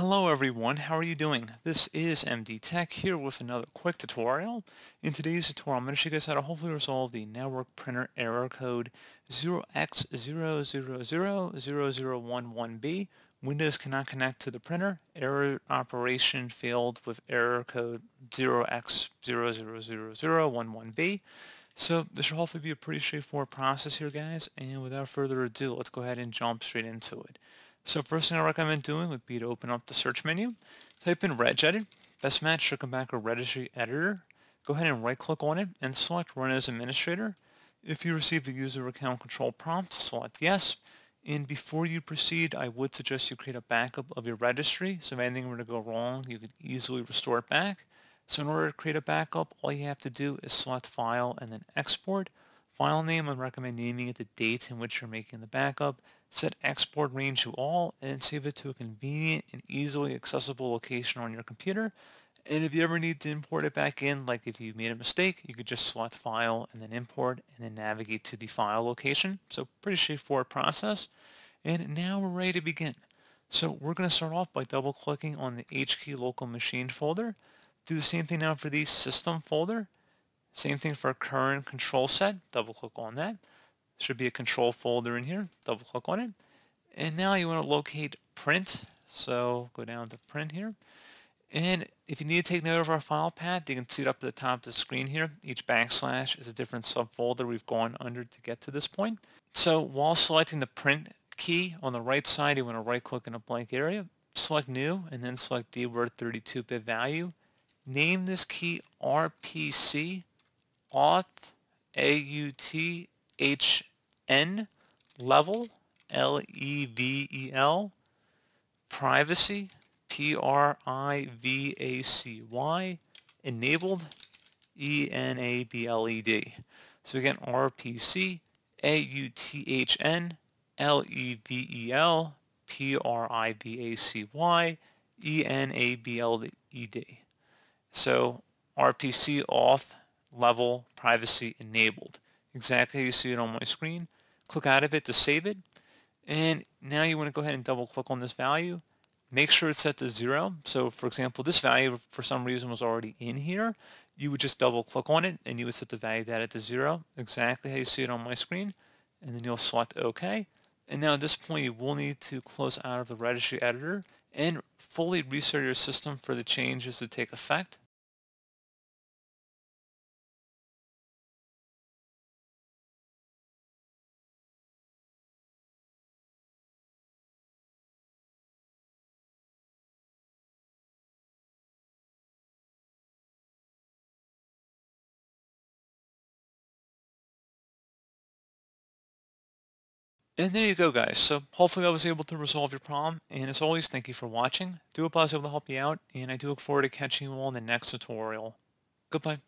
Hello everyone, how are you doing? This is MD Tech here with another quick tutorial. In today's tutorial, I'm going to show you guys how to hopefully resolve the network printer error code 0x0000011B. Windows cannot connect to the printer. Error operation failed with error code 0x0000011B. So this should hopefully be a pretty straightforward process here guys, and without further ado, let's go ahead and jump straight into it. So first thing I recommend doing would be to open up the search menu, type in regedit, best match should come back a registry editor, go ahead and right click on it and select run as administrator. If you receive the user account control prompt, select yes. And before you proceed, I would suggest you create a backup of your registry. So if anything were to go wrong, you could easily restore it back. So in order to create a backup, all you have to do is select File and then Export. File name, I recommend naming it the date in which you're making the backup. Set export range to all and save it to a convenient and easily accessible location on your computer. And if you ever need to import it back in, like if you made a mistake, you could just select file and then import and then navigate to the file location. So pretty straightforward process. And now we're ready to begin. So we're going to start off by double clicking on the HKey local machine folder. Do the same thing now for the system folder same thing for current control set. Double click on that. Should be a control folder in here. Double click on it. And now you want to locate print. So go down to print here. And if you need to take note of our file path, you can see it up at the top of the screen here. Each backslash is a different subfolder we've gone under to get to this point. So while selecting the print key on the right side, you want to right click in a blank area, select new, and then select the word 32-bit value. Name this key RPC auth A-U-T-H-N level L-E-V-E-L privacy P-R-I-V-A-C-Y enabled E-N-A-B-L-E-D. So again, RPC A-U-T-H-N L-E-V-E-L P-R-I-V-A-C-Y E-N-A-B-L-E-D. So RPC auth level privacy enabled. Exactly how you see it on my screen. Click out of it to save it. And now you want to go ahead and double click on this value. Make sure it's set to zero. So for example, this value for some reason was already in here. You would just double click on it and you would set the value that at the zero, exactly how you see it on my screen. And then you'll select OK. And now at this point, you will need to close out of the registry editor and fully restart your system for the changes to take effect. And there you go guys, so hopefully I was able to resolve your problem, and as always, thank you for watching. do hope I was able to help you out, and I do look forward to catching you all in the next tutorial. Goodbye.